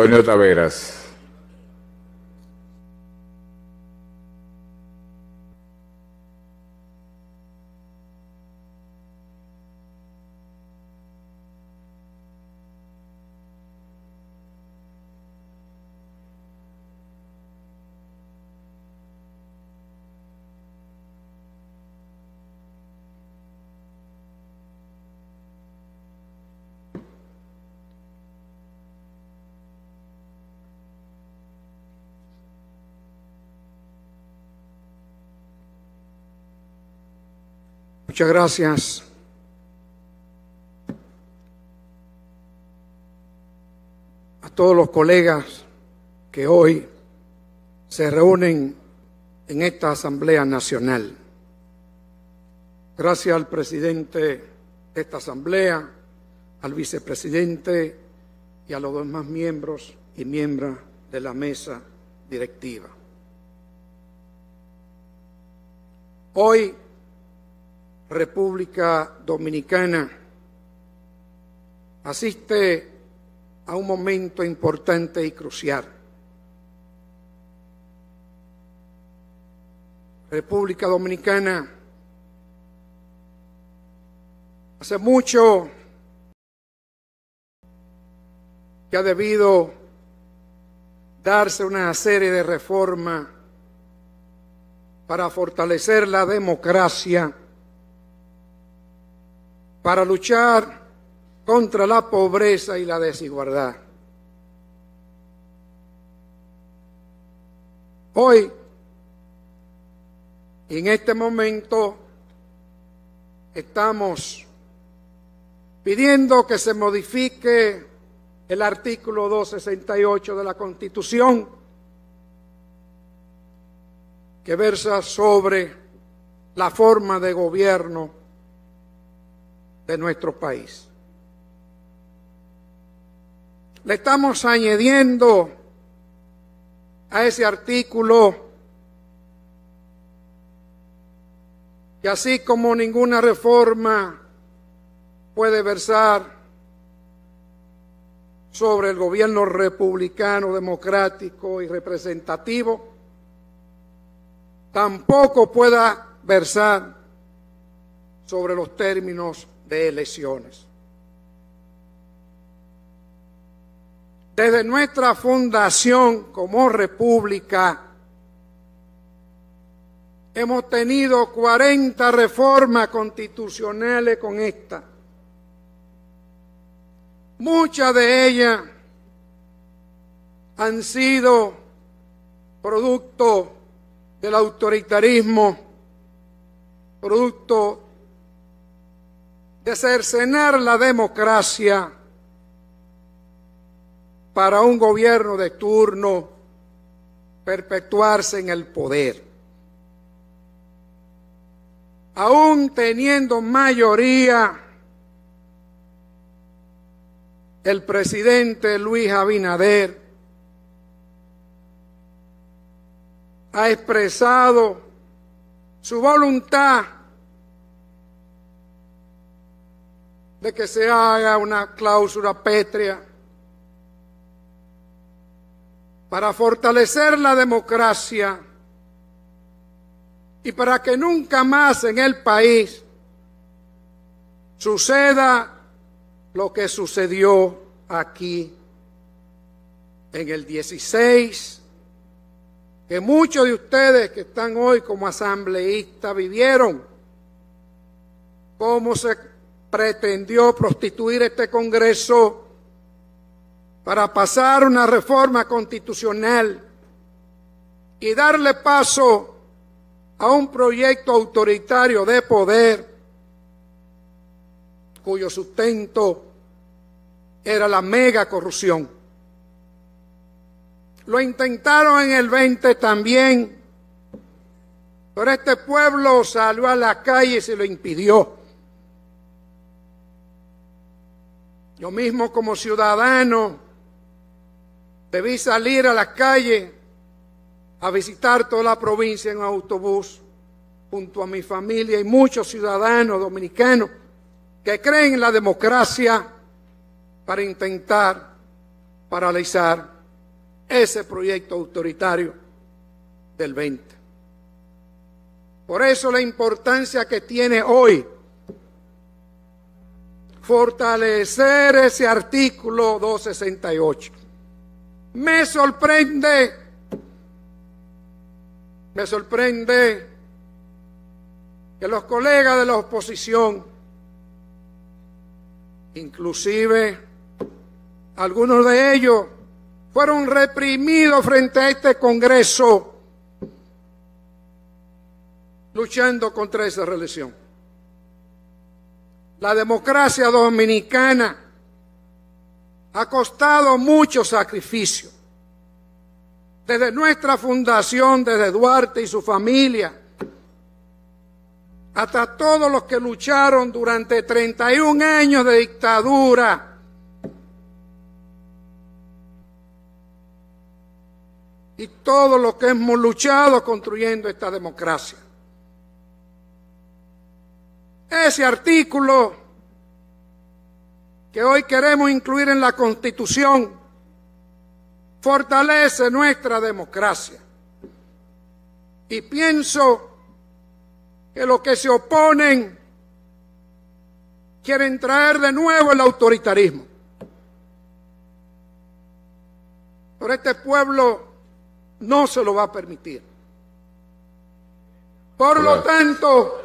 Antonio Taveras. Muchas gracias. A todos los colegas que hoy se reúnen en esta Asamblea Nacional. Gracias al presidente de esta Asamblea, al vicepresidente y a los demás miembros y miembros de la mesa directiva. Hoy República Dominicana asiste a un momento importante y crucial. República Dominicana hace mucho que ha debido darse una serie de reformas para fortalecer la democracia para luchar contra la pobreza y la desigualdad. Hoy, en este momento, estamos pidiendo que se modifique el artículo 268 de la Constitución, que versa sobre la forma de gobierno de nuestro país. Le estamos añadiendo a ese artículo que así como ninguna reforma puede versar sobre el gobierno republicano, democrático y representativo, tampoco pueda versar sobre los términos de elecciones. Desde nuestra fundación como república, hemos tenido 40 reformas constitucionales con esta. Muchas de ellas han sido producto del autoritarismo, producto de cercenar la democracia para un gobierno de turno perpetuarse en el poder. Aún teniendo mayoría, el presidente Luis Abinader ha expresado su voluntad de que se haga una cláusula pétrea para fortalecer la democracia y para que nunca más en el país suceda lo que sucedió aquí en el 16, que muchos de ustedes que están hoy como asambleístas vivieron cómo se pretendió prostituir este Congreso para pasar una reforma constitucional y darle paso a un proyecto autoritario de poder cuyo sustento era la mega corrupción. Lo intentaron en el 20 también, pero este pueblo salió a la calle y se lo impidió. Yo mismo como ciudadano debí salir a la calle a visitar toda la provincia en autobús junto a mi familia y muchos ciudadanos dominicanos que creen en la democracia para intentar paralizar ese proyecto autoritario del 20. Por eso la importancia que tiene hoy fortalecer ese artículo 268. Me sorprende, me sorprende que los colegas de la oposición, inclusive algunos de ellos, fueron reprimidos frente a este Congreso luchando contra esa religión la democracia dominicana ha costado mucho sacrificio. Desde nuestra fundación, desde Duarte y su familia, hasta todos los que lucharon durante 31 años de dictadura, y todos los que hemos luchado construyendo esta democracia ese artículo que hoy queremos incluir en la Constitución? Fortalece nuestra democracia. Y pienso que los que se oponen quieren traer de nuevo el autoritarismo. Pero este pueblo no se lo va a permitir. Por lo tanto,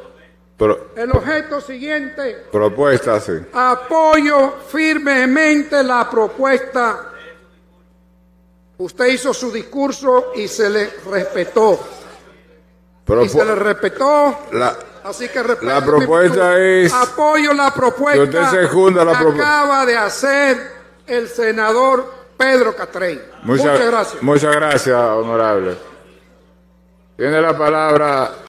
el objeto siguiente. Propuesta, sí. Apoyo firmemente la propuesta. Usted hizo su discurso y se le respetó. y se le respetó. La, así que La propuesta es. Apoyo la propuesta. que Acaba de hacer el senador Pedro Catrey. muchas gracias. Muchas gracias, honorable. Tiene la palabra